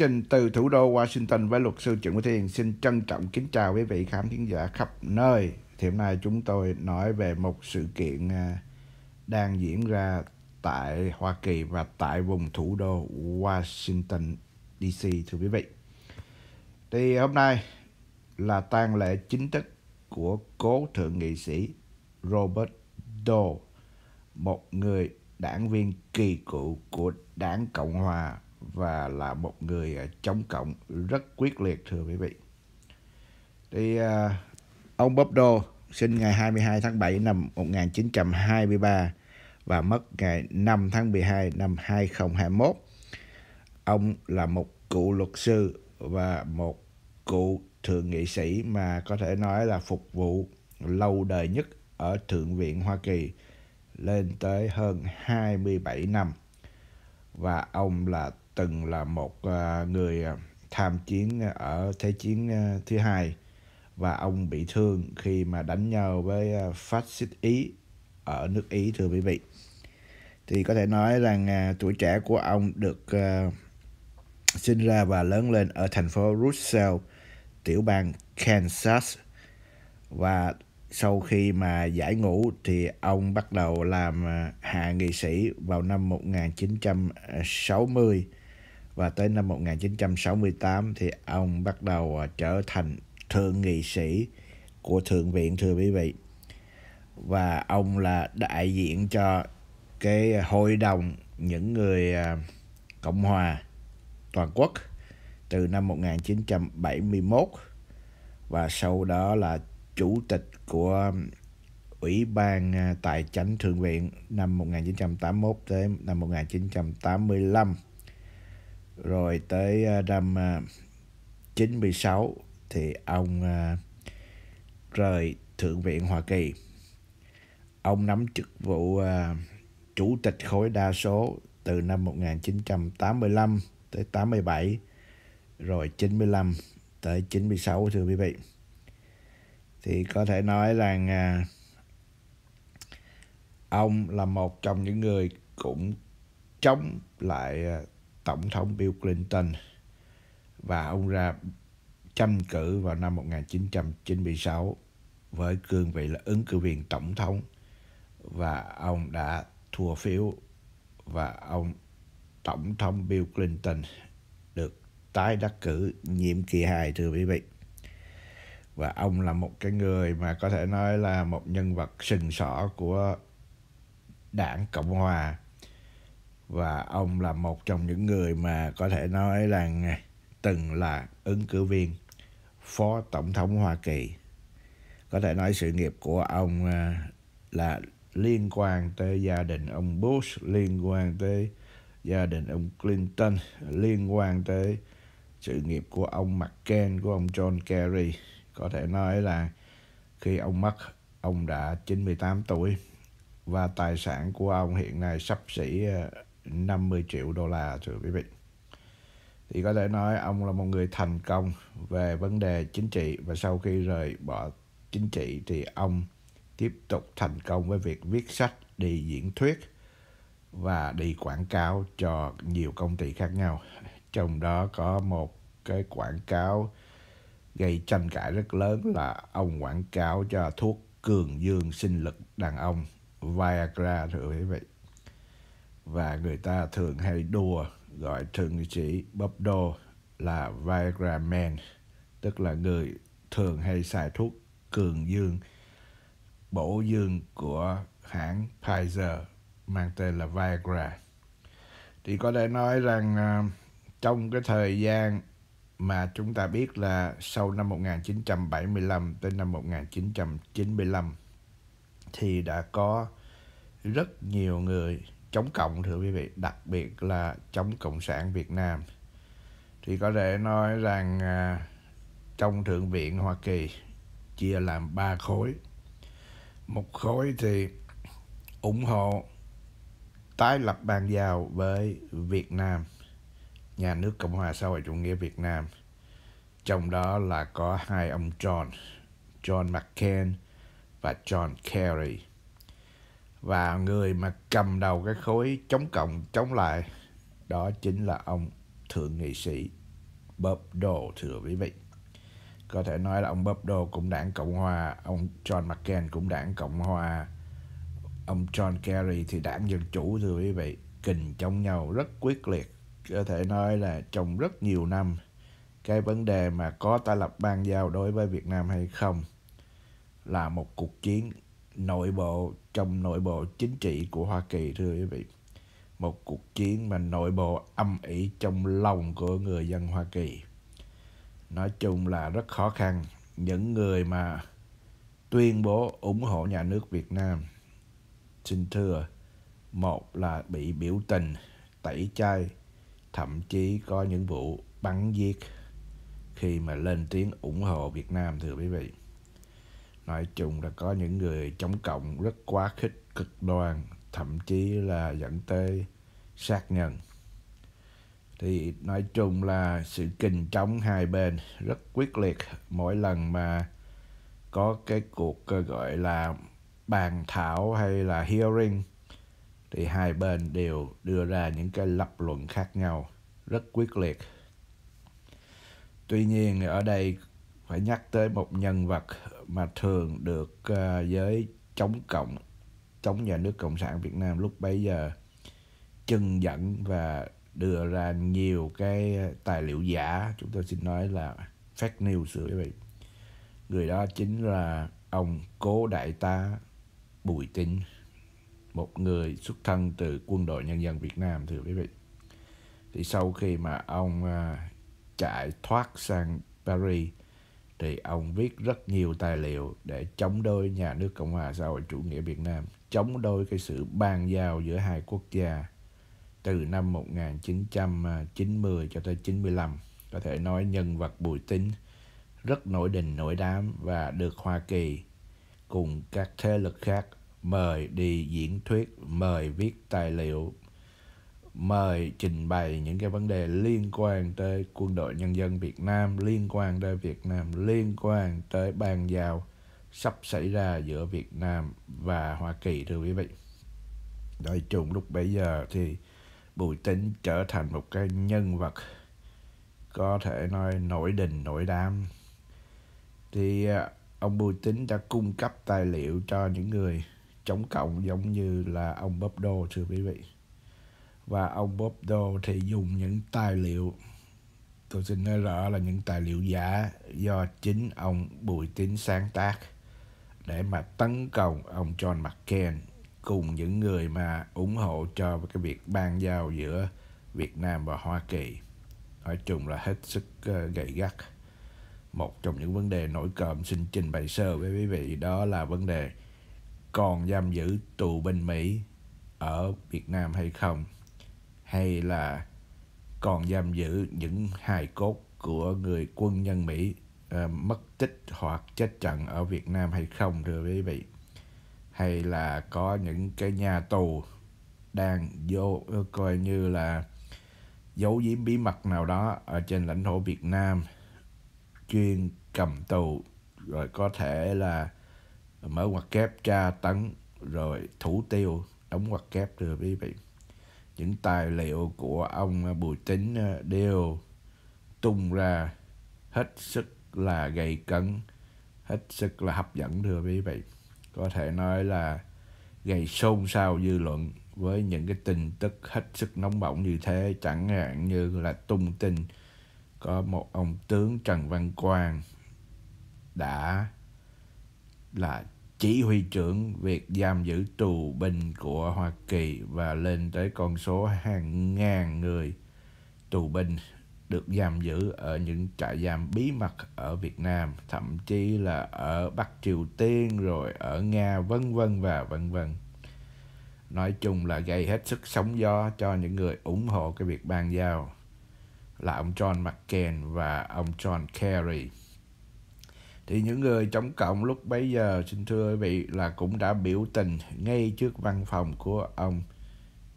trình từ thủ đô Washington với luật sư Trịnh Quý Thiên xin trân trọng kính chào quý vị khán thính giả khắp nơi. Thì hôm nay chúng tôi nói về một sự kiện à, đang diễn ra tại Hoa Kỳ và tại vùng thủ đô Washington DC thưa quý vị. Thì hôm nay là tang lễ chính thức của cố thượng nghị sĩ Robert Dole, một người đảng viên kỳ cựu của đảng Cộng hòa và là một người chống à, cộng rất quyết liệt thưa quý vị. Thì à, ông Bob Dole sinh ngày 22 tháng 7 năm 1923 và mất ngày 5 tháng 12 năm 2021. Ông là một cựu luật sư và một cựu thượng nghị sĩ mà có thể nói là phục vụ lâu đời nhất ở Thượng viện Hoa Kỳ lên tới hơn 27 năm. Và ông là từng là một à, người à, tham chiến à, ở Thế chiến thứ hai và ông bị thương khi mà đánh nhau với phát xít Ý ở nước Ý thưa quý vị. Thì có thể nói rằng tuổi trẻ của ông được sinh ra và lớn lên ở thành phố Russell, tiểu bang Kansas và sau khi mà giải ngũ thì ông bắt đầu làm hạ nghị sĩ vào năm 1960 và tới năm 1968 thì ông bắt đầu à, trở thành thượng nghị sĩ của thượng viện thưa quý vị và ông là đại diện cho cái hội đồng những người à, cộng hòa toàn quốc từ năm 1971 và sau đó là chủ tịch của Ủy ban à, Tài chính Thượng viện năm 1981 tới năm 1985 rồi tới à, năm 96 à, thì ông à, rời Thượng viện Hoa Kỳ. Ông nắm chức vụ chủ tịch khối đa số từ năm 1985 tới 87 rồi 95 tới 96 thưa quý vị. Thì có thể nói rằng ông là một trong những người cũng chống lại Tổng thống Bill Clinton và ông ra tranh cử vào năm 1996 với cương vị là ứng cử viên tổng thống và ông đã thua phiếu và ông tổng thống Bill Clinton được tái đắc cử nhiệm kỳ 2 thưa quý vị. Và ông là một cái người mà có thể nói là một nhân vật sừng sỏ của đảng Cộng hòa và ông là một trong những người mà có thể nói là từng là ứng cử viên phó tổng thống Hoa Kỳ. Có thể nói sự nghiệp của ông à, là liên quan tới gia đình ông Bush, liên quan tới gia đình ông Clinton, liên quan tới sự nghiệp của ông McCain, của ông John Kerry. Có thể nói là khi ông mất, ông đã 98 tuổi và tài sản của ông hiện nay sắp xỉ à, 50 triệu đô la thưa quý vị thì có thể nói ông là một người thành công về vấn đề chính trị và sau khi rời bỏ chính trị thì ông tiếp tục thành công với việc viết sách đi diễn thuyết và đi quảng cáo cho nhiều công ty khác nhau trong đó có một cái quảng cáo gây tranh cãi rất lớn là ông quảng cáo cho thuốc cường dương sinh lực đàn ông Viagra thưa quý vị và người ta thường hay đùa gọi thương chỉ bắp đô là Viagra Man, tức là người thường hay xài thuốc cường dương, bổ dương của hãng Pfizer mang tên là Viagra. Thì có thể nói rằng à, trong cái thời gian mà chúng ta biết là sau năm 1975 tới năm 1995 thì đã có rất nhiều người chống cộng thưa quý vị đặc biệt là chống cộng sản Việt Nam thì có thể nói rằng à, trong thượng viện Hoa Kỳ chia làm ba khối một khối thì ủng hộ tái lập bàn giao với Việt Nam nhà nước Cộng hòa xã hội chủ nghĩa Việt Nam trong đó là có hai ông John John McCain và John Kerry và người mà cầm đầu cái khối chống cộng chống lại đó chính là ông thượng nghị sĩ Bob Dole thưa quý vị có thể nói là ông Bob Dole cũng đảng Cộng Hòa ông John McCain cũng đảng Cộng Hòa ông John Kerry thì đảng Dân Chủ thưa quý vị kình trong nhau rất quyết liệt có thể nói là trong rất nhiều năm cái vấn đề mà có ta lập ban giao đối với Việt Nam hay không là một cuộc chiến nội bộ trong nội bộ chính trị của Hoa Kỳ thưa quý vị một cuộc chiến mà nội bộ âm ỉ trong lòng của người dân Hoa Kỳ nói chung là rất khó khăn những người mà tuyên bố ủng hộ nhà nước Việt Nam xin thưa một là bị biểu tình tẩy chay thậm chí có những vụ bắn giết khi mà lên tiếng ủng hộ Việt Nam thưa quý vị nói chung là có những người chống cộng rất quá khích cực đoan thậm chí là dẫn tới sát nhân thì nói chung là sự kình chống hai bên rất quyết liệt mỗi lần mà có cái cuộc ờ, gọi là bàn thảo hay là hearing thì hai bên đều đưa ra những cái lập luận khác nhau rất quyết liệt tuy nhiên ở đây phải nhắc tới một nhân vật mà thường được uh, giới chống cộng chống nhà nước cộng sản Việt Nam lúc bấy giờ chân dẫn và đưa ra nhiều cái tài liệu giả chúng tôi xin nói là fake news thưa quý vị người đó chính là ông cố đại tá Bùi Tín một người xuất thân từ quân đội nhân dân Việt Nam thưa quý vị thì sau khi mà ông uh, chạy thoát sang Paris thì ông viết rất nhiều tài liệu để chống đối nhà nước Cộng hòa xã hội chủ nghĩa Việt Nam, chống đối cái sự ban giao giữa hai quốc gia từ năm 1990 cho tới 95. Có thể nói nhân vật Bùi Tín rất nổi đình nổi đám và được Hoa Kỳ cùng các thế lực khác mời đi diễn thuyết, mời viết tài liệu mời trình bày những cái vấn đề liên quan tới quân đội nhân dân Việt Nam, liên quan tới Việt Nam, liên quan tới bàn giao sắp xảy ra giữa Việt Nam và Hoa Kỳ thưa quý vị. Nói chung lúc bấy giờ thì Bùi Tính trở thành một cái nhân vật có thể nói nổi đình nổi đám. Thì à, ông Bùi Tính đã cung cấp tài liệu cho những người chống cộng giống như là ông Bóp Đô thưa quý vị và ông Bob Dole thì dùng những tài liệu tôi xin nói rõ là những tài liệu giả do chính ông Bùi Tín sáng tác để mà tấn công ông John McCain cùng những người mà ủng hộ cho cái việc ban giao giữa Việt Nam và Hoa Kỳ nói chung là hết sức uh, gắt một trong những vấn đề nổi cộm xin trình bày sơ với quý vị đó là vấn đề còn giam giữ tù binh Mỹ ở Việt Nam hay không hay là còn giam giữ những hài cốt của người quân nhân Mỹ uh, mất tích hoặc chết trận ở Việt Nam hay không thưa quý vị hay là có những cái nhà tù đang vô ờ, coi như là giấu giếm bí mật nào đó ở trên lãnh thổ Việt Nam chuyên cầm tù rồi có thể là mở ngoặc kép tra tấn rồi thủ tiêu đóng ngoặc kép thưa quý vị những tài liệu của ông à, Bùi Tính à, đều tung ra hết sức là gây cấn, hết sức là hấp dẫn thưa quý vị. Có thể nói là gây xôn xao dư luận với những cái tin tức hết sức nóng bỏng như thế chẳng hạn như là tung tin có một ông tướng Trần Văn Quang đã là chỉ huy trưởng việc giam giữ tù binh của Hoa Kỳ và lên tới con số hàng ngàn người tù binh được giam giữ ở những trại giam bí mật ở Việt Nam, thậm chí là ở Bắc Triều Tiên rồi ở Nga vân vân và vân vân. Nói chung là gây hết sức sóng gió cho những người ủng hộ cái việc ban giao là ông John McCain và ông John Kerry thì những người chống cộng lúc bấy giờ xin thưa quý vị là cũng đã biểu tình ngay trước văn phòng của ông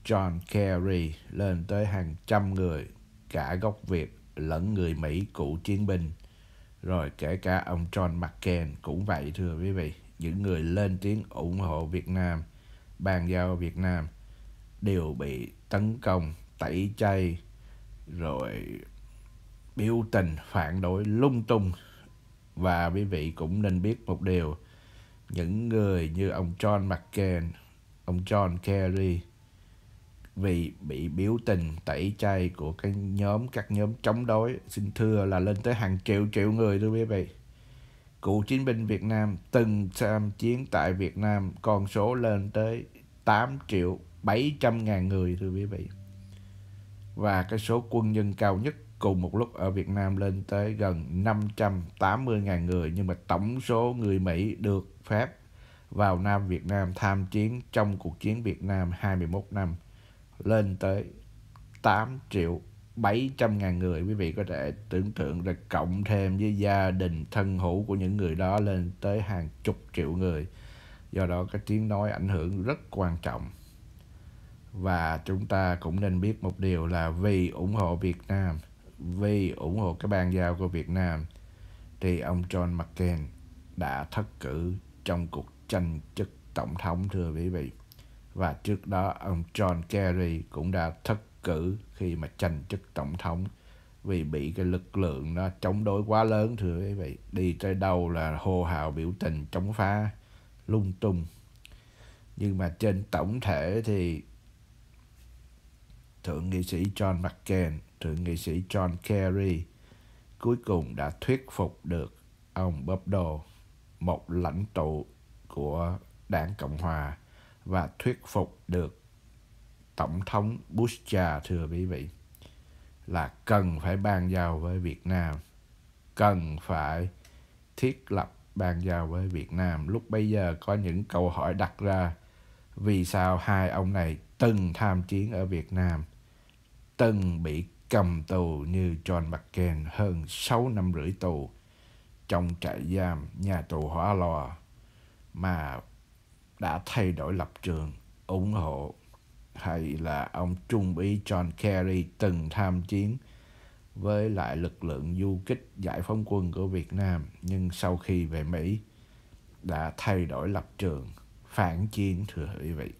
John Kerry lên tới hàng trăm người cả gốc Việt lẫn người Mỹ cựu chiến binh rồi kể cả ông John McCain cũng vậy thưa quý vị những người lên tiếng ủng hộ Việt Nam bàn giao Việt Nam đều bị tấn công tẩy chay rồi biểu tình phản đối lung tung và quý vị cũng nên biết một điều, những người như ông John McCain, ông John Kerry vì bị biểu tình tẩy chay của cái nhóm các nhóm chống đối xin thưa là lên tới hàng triệu triệu người thưa quý vị cựu chiến binh Việt Nam từng tham chiến tại Việt Nam con số lên tới 8 triệu 700 ngàn người thưa quý vị và cái số quân nhân cao nhất cùng một lúc ở Việt Nam lên tới gần 580.000 người nhưng mà tổng số người Mỹ được phép vào Nam Việt Nam tham chiến trong cuộc chiến Việt Nam 21 năm lên tới 8 triệu 700 ngàn người quý vị có thể tưởng tượng là cộng thêm với gia đình thân hữu của những người đó lên tới hàng chục triệu người do đó cái tiếng nói ảnh hưởng rất quan trọng và chúng ta cũng nên biết một điều là vì ủng hộ Việt Nam vì ủng hộ cái bàn giao của Việt Nam thì ông John McCain đã thất cử trong cuộc tranh chức tổng thống thưa quý vị và trước đó ông John Kerry cũng đã thất cử khi mà tranh chức tổng thống vì bị cái lực lượng nó chống đối quá lớn thưa quý vị đi tới đâu là hô hào biểu tình chống phá lung tung nhưng mà trên tổng thể thì thượng nghị sĩ John McCain thượng nghị sĩ John Kerry cuối cùng đã thuyết phục được ông Bob Dole, một lãnh tụ của đảng Cộng Hòa và thuyết phục được Tổng thống Bush cha thưa quý vị là cần phải ban giao với Việt Nam cần phải thiết lập bàn giao với Việt Nam. Lúc bây giờ có những câu hỏi đặt ra vì sao hai ông này từng tham chiến ở Việt Nam, từng bị cầm tù như John McCain hơn 6 năm rưỡi tù trong trại giam nhà tù hỏa lò mà đã thay đổi lập trường ủng hộ hay là ông trung úy John Kerry từng tham chiến với lại lực lượng du kích giải phóng quân của Việt Nam nhưng sau khi về Mỹ đã thay đổi lập trường phản chiến thưa quý vị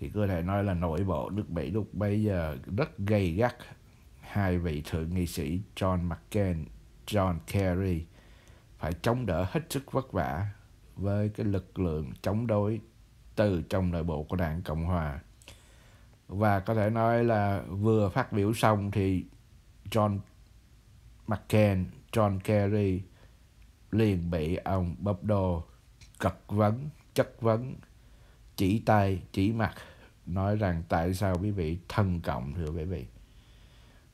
thì có thể nói là nội bộ nước Mỹ lúc bây giờ rất gay gắt hai vị thượng nghị sĩ John McCain, John Kerry phải chống đỡ hết sức vất vả với cái lực lượng chống đối từ trong nội bộ của đảng Cộng Hòa. Và có thể nói là vừa phát biểu xong thì John McCain, John Kerry liền bị ông Bob Dole cật vấn, chất vấn, chỉ tay, chỉ mặt nói rằng tại sao quý vị thân cộng thưa quý vị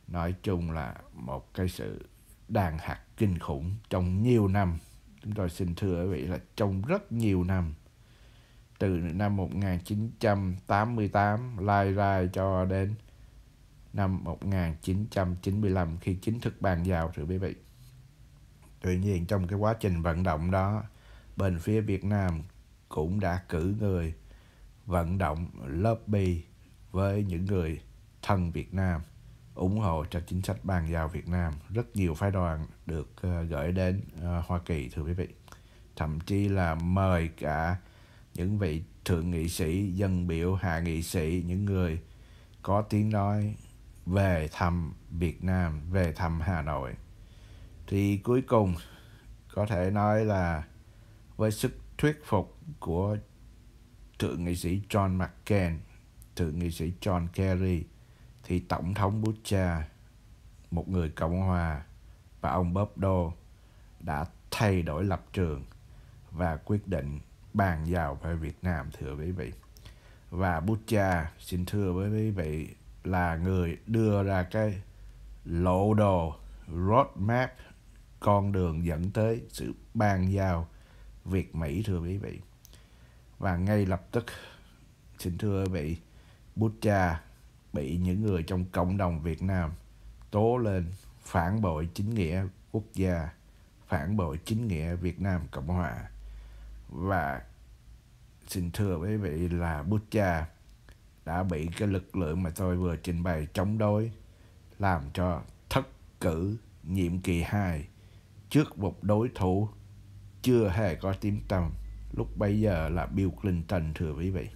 nói chung là một cái sự đàn hạt kinh khủng trong nhiều năm chúng tôi xin thưa quý vị là trong rất nhiều năm từ năm 1988 lai ra cho đến năm 1995 khi chính thức bàn giao thưa quý vị. Tuy nhiên trong cái quá trình vận động đó, bên phía Việt Nam cũng đã cử người vận động lobby với những người thân Việt Nam ủng hộ cho chính sách bàn giao Việt Nam. Rất nhiều phái đoàn được ờ, gửi đến ờ, Hoa Kỳ thưa quý vị. Thậm chí là mời cả những vị thượng nghị sĩ, dân biểu, hạ nghị sĩ, những người có tiếng nói về thăm Việt Nam, về thăm Hà Nội. Thì cuối cùng có thể nói là với sức thuyết phục của thượng nghị sĩ John McCain, thượng nghị sĩ John Kerry, thì Tổng thống Bucha, một người Cộng hòa, và ông Bob Dole đã thay đổi lập trường và quyết định bàn giao về Việt Nam thưa quý vị. Và Bucha, xin thưa với quý vị, là người đưa ra cái lộ đồ roadmap con đường dẫn tới sự bàn giao Việt Mỹ thưa quý vị. Và ngay lập tức xin thưa quý vị, Bucha bị những người trong cộng đồng Việt Nam tố lên phản bội chính nghĩa quốc gia, phản bội chính nghĩa Việt Nam Cộng Hòa. Và xin thưa quý vị là Bút Cha đã bị cái lực lượng mà tôi vừa trình bày chống đối làm cho thất cử nhiệm kỳ 2 trước một đối thủ chưa hề có tiếng tăm lúc bây giờ là Bill Clinton thưa quý vị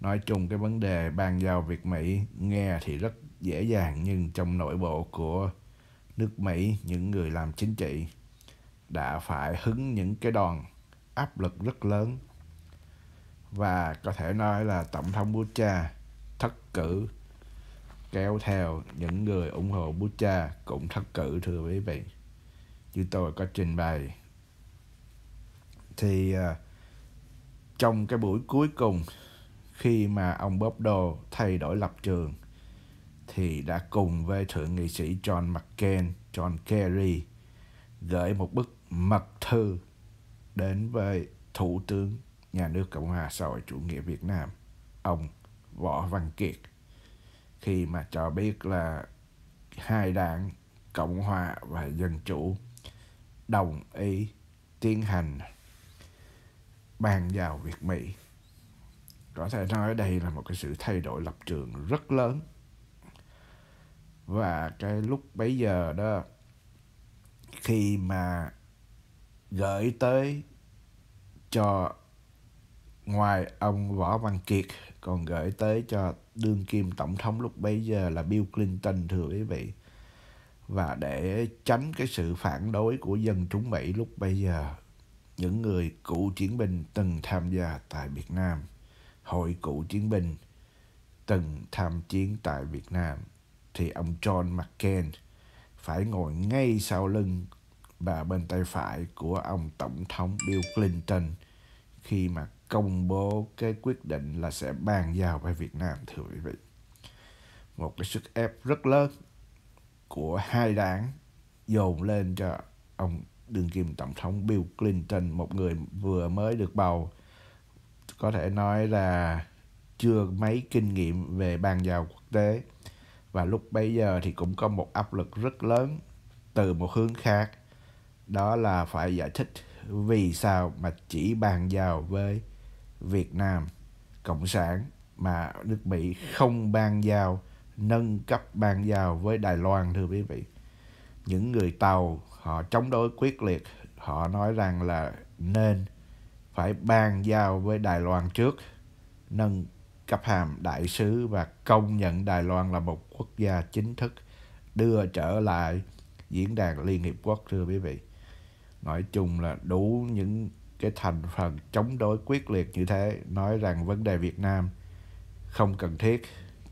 nói chung cái vấn đề bàn giao Việt Mỹ nghe thì rất dễ dàng nhưng trong nội bộ của nước Mỹ những người làm chính trị đã phải hứng những cái đòn áp lực rất lớn và có thể nói là tổng thống Bush cha thất cử kéo theo những người ủng hộ Bush cha cũng thất cử thưa quý vị như tôi có trình bày thì à, trong cái buổi cuối cùng khi mà ông Bob Dole thay đổi lập trường thì đã cùng với thượng nghị sĩ John McCain, John Kerry gửi một bức mật thư đến với Thủ tướng nhà nước Cộng hòa xã hội chủ nghĩa Việt Nam, ông Võ Văn Kiệt khi mà cho biết là hai đảng Cộng hòa và Dân chủ đồng ý tiến hành bàn giao Việt Mỹ có thể nói đây là một cái sự thay đổi lập trường rất lớn và cái lúc bấy giờ đó khi mà gửi tới cho ngoài ông Võ Văn Kiệt còn gửi tới cho đương kim tổng thống lúc bấy giờ là Bill Clinton thưa quý vị và để tránh cái sự phản đối của dân chúng Mỹ lúc bấy giờ những người cựu chiến binh từng tham gia tại Việt Nam hội cựu chiến binh từng tham chiến tại Việt Nam thì ông John McCain phải ngồi ngay sau lưng và bên tay phải của ông Tổng thống Bill Clinton khi mà công bố cái quyết định là sẽ bàn giao về Việt Nam thưa quý vị. Một cái sức ép rất lớn của hai đảng dồn lên cho ông đương kim tổng thống Bill Clinton, một người vừa mới được bầu có thể nói là chưa mấy kinh nghiệm về bàn giao quốc tế và lúc bấy giờ thì cũng có một áp lực rất lớn từ một hướng khác đó là phải giải thích vì sao mà chỉ bàn giao với Việt Nam cộng sản mà nước Mỹ không ban giao nâng cấp ban giao với Đài Loan thưa quý vị những người tàu họ chống đối quyết liệt họ nói rằng là nên phải bàn giao với Đài Loan trước, nâng cấp hàm đại sứ và công nhận Đài Loan là một quốc gia chính thức đưa trở lại diễn đàn Liên Hiệp Quốc thưa quý vị. Nói chung là đủ những cái thành phần chống đối quyết liệt như thế nói rằng vấn đề Việt Nam không cần thiết,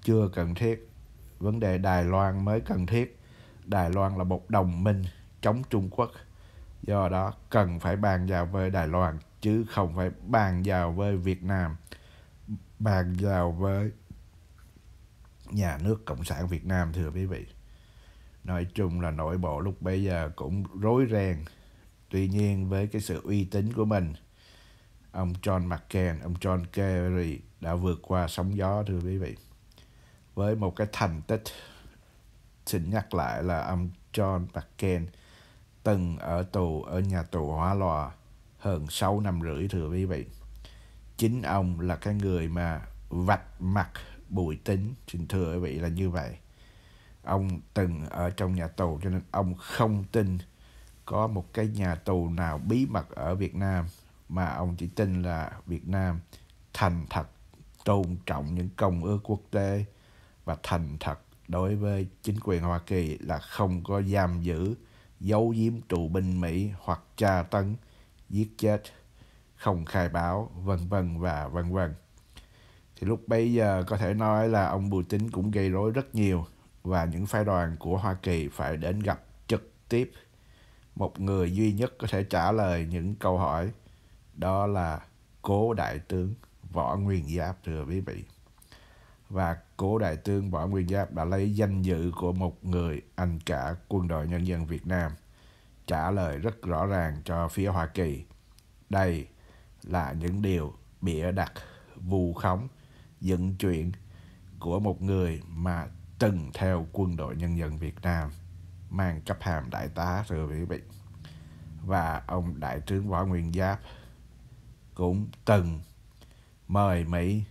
chưa cần thiết, vấn đề Đài Loan mới cần thiết. Đài Loan là một đồng minh chống Trung Quốc, do đó cần phải bàn giao với Đài Loan chứ không phải bàn giao với Việt Nam bàn giao với nhà nước Cộng sản Việt Nam thưa quý vị nói chung là nội bộ lúc bây giờ cũng rối ren tuy nhiên với cái sự uy tín của mình ông John McCain ông John Kerry đã vượt qua sóng gió thưa quý vị với một cái thành tích xin nhắc lại là ông John McCain từng ở tù ở nhà tù Hóa Lò hơn 6 năm rưỡi thưa quý vị. Chính ông là cái người mà vạch mặt Bùi Tính, xin thưa quý vị là như vậy. Ông từng ở trong nhà tù cho nên ông không tin có một cái nhà tù nào bí mật ở Việt Nam mà ông chỉ tin là Việt Nam thành thật tôn trọng những công ước quốc tế và thành thật đối với chính quyền Hoa Kỳ là không có giam giữ, giấu giếm tù binh Mỹ hoặc tra tấn giết chết, không khai báo, vân vân và vân vân. Thì lúc bây giờ có thể nói là ông Bùi Putin cũng gây rối rất nhiều và những phái đoàn của Hoa Kỳ phải đến gặp trực tiếp một người duy nhất có thể trả lời những câu hỏi đó là cố đại tướng võ nguyên giáp thưa quý vị và cố đại tướng võ nguyên giáp đã lấy danh dự của một người anh cả quân đội nhân dân việt nam trả lời rất rõ ràng cho phía Hoa Kỳ. Đây là những điều bịa đặt vu khống dựng chuyện của một người mà từng theo quân đội nhân dân Việt Nam mang cấp hàm đại tá thưa quý vị và ông đại tướng võ nguyên giáp cũng từng mời mỹ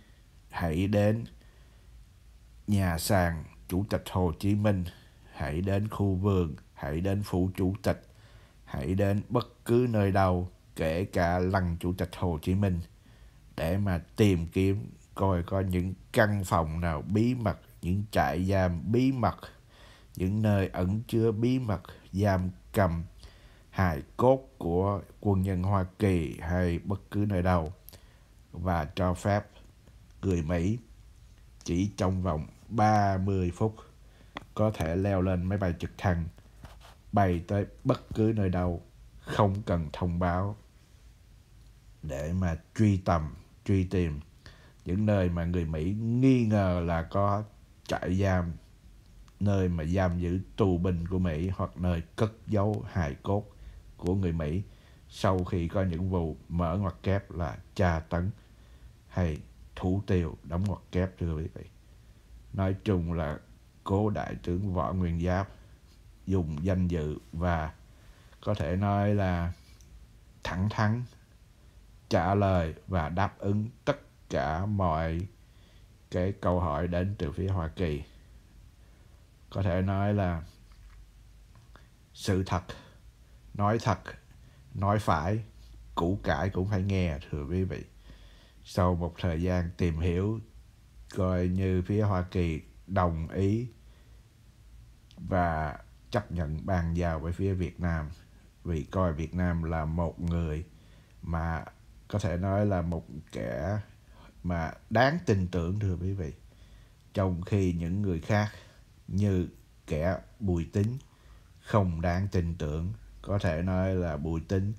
hãy đến nhà sàn chủ tịch hồ chí minh hãy đến khu vườn hãy đến phủ chủ tịch hãy đến bất cứ nơi đâu kể cả lăng chủ tịch Hồ Chí Minh để mà tìm kiếm coi có những căn phòng nào bí mật, những trại giam bí mật, những nơi ẩn chứa bí mật giam cầm hài cốt của quân nhân Hoa Kỳ hay bất cứ nơi đâu và cho phép người Mỹ chỉ trong vòng 30 phút có thể leo lên máy bay trực thăng bay tới bất cứ nơi đâu không cần thông báo để mà truy tầm truy tìm những nơi mà người Mỹ nghi ngờ là có trại giam nơi mà giam giữ tù binh của Mỹ hoặc nơi cất giấu hài cốt của người Mỹ sau khi có những vụ mở ngoặc kép là tra tấn hay thủ tiêu đóng ngoặc kép thưa quý vị nói chung là cố đại tướng võ nguyên giáp dùng danh dự và có thể nói là thẳng thắn trả lời và đáp ứng tất cả mọi cái câu hỏi đến từ phía Hoa Kỳ. Có thể nói là sự thật, nói thật, nói phải, củ cải cũng phải nghe thưa quý vị. Sau một thời gian tìm hiểu coi như phía Hoa Kỳ đồng ý và chấp nhận bàn giao về phía Việt Nam vì coi Việt Nam là một người mà có thể nói là một kẻ mà đáng tin tưởng thưa quý vị trong khi những người khác như kẻ Bùi Tính không đáng tin tưởng có thể nói là Bùi Tính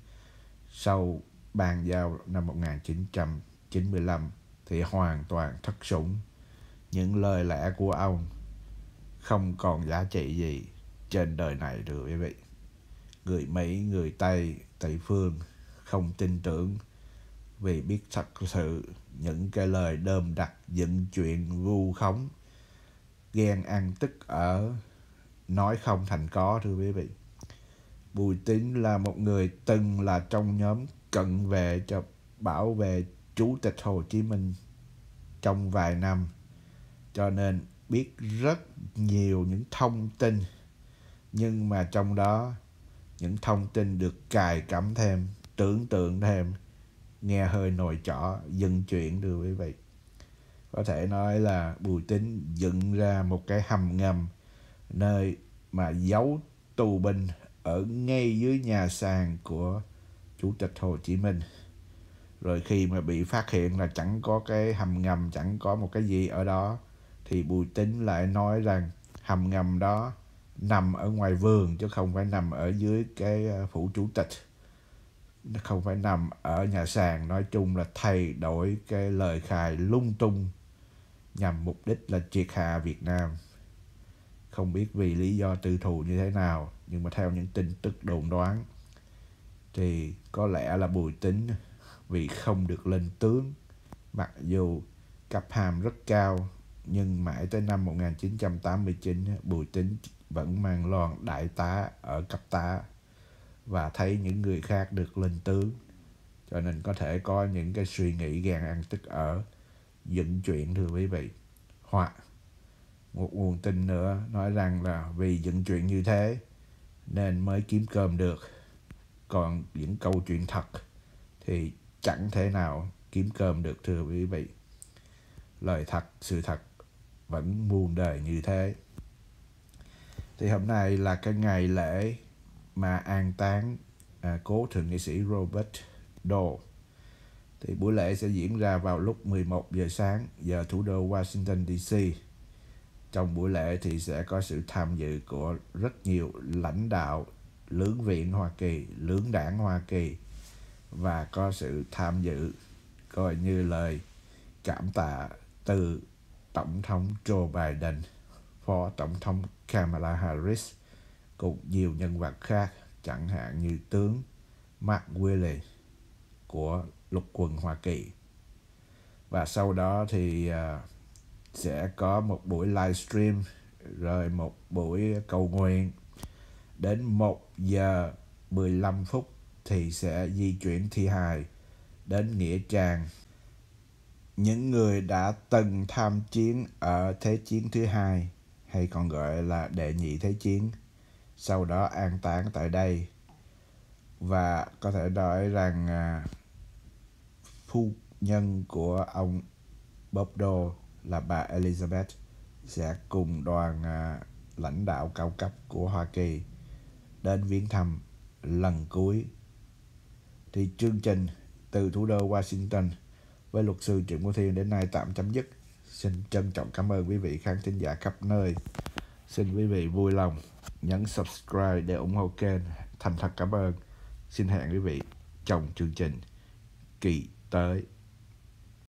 sau bàn giao năm 1995 thì hoàn toàn thất sủng những lời lẽ của ông không còn giá trị gì trên đời này thưa quý vị người mỹ người tây tây phương không tin tưởng vì biết thật sự những cái lời đơm đặt dựng chuyện vu khống ghen ăn tức ở nói không thành có thưa quý vị Bùi Tín là một người từng là trong nhóm cận vệ cho bảo vệ Chủ tịch Hồ Chí Minh trong vài năm cho nên biết rất nhiều những thông tin nhưng mà trong đó những thông tin được cài cắm thêm tưởng tượng thêm nghe hơi nồi chỏ dựng chuyện đưa quý vị có thể nói là bùi tính dựng ra một cái hầm ngầm nơi mà giấu tù binh ở ngay dưới nhà sàn của chủ tịch hồ chí minh rồi khi mà bị phát hiện là chẳng có cái hầm ngầm chẳng có một cái gì ở đó thì bùi tính lại nói rằng hầm ngầm đó nằm ở ngoài vườn chứ không phải nằm ở dưới cái ờ, phủ chủ tịch nó không phải nằm ở nhà sàn nói chung là thay đổi cái lời khai lung tung nhằm mục đích là triệt hạ Việt Nam không biết vì lý do tư thù như thế nào nhưng mà theo những tin tức đồn đoán thì có lẽ là Bùi Tính vì không được lên tướng mặc dù cấp hàm rất cao nhưng mãi tới năm 1989 Bùi Tính vẫn mang loan đại tá ở cấp tá và thấy những người khác được lên tướng cho nên có thể có những cái suy nghĩ gan ăn tức ở dựng chuyện thưa quý vị hoặc một nguồn tin nữa nói rằng là vì dựng chuyện như thế nên mới kiếm cơm được còn những câu chuyện thật thì chẳng thể nào kiếm cơm được thưa quý vị lời thật sự thật vẫn muôn đời như thế thì hôm nay là cái ngày lễ mà an táng à, cố thượng nghị sĩ Robert Dole thì buổi lễ sẽ diễn ra vào lúc 11 giờ sáng giờ thủ đô Washington DC trong buổi lễ thì sẽ có sự tham dự của rất nhiều lãnh đạo lưỡng viện Hoa Kỳ, lưỡng đảng Hoa Kỳ và có sự tham dự coi như lời cảm tạ từ Tổng thống Joe Biden. Phó Tổng thống Kamala Harris cùng nhiều nhân vật khác chẳng hạn như tướng Mark Willey của lục quân Hoa Kỳ. Và sau đó thì à, sẽ có một buổi livestream rồi một buổi cầu nguyện đến 1 giờ 15 phút thì sẽ di chuyển thi hài đến Nghĩa Trang. Những người đã từng tham chiến ở Thế chiến thứ hai hay còn gọi là đệ nhị thế chiến, sau đó an táng tại đây. Và có thể nói rằng à, phu nhân của ông Bob Dole là bà Elizabeth sẽ cùng đoàn à, lãnh đạo cao cấp của Hoa Kỳ đến viếng thăm lần cuối. Thì chương trình từ thủ đô Washington với luật sư Trịnh Quốc Thiên đến nay tạm chấm dứt. Xin trân trọng cảm ơn quý vị khán thính giả khắp nơi. Xin quý vị vui lòng nhấn subscribe để ủng hộ kênh. Thành thật cảm ơn. Xin hẹn quý vị trong chương trình kỳ tới.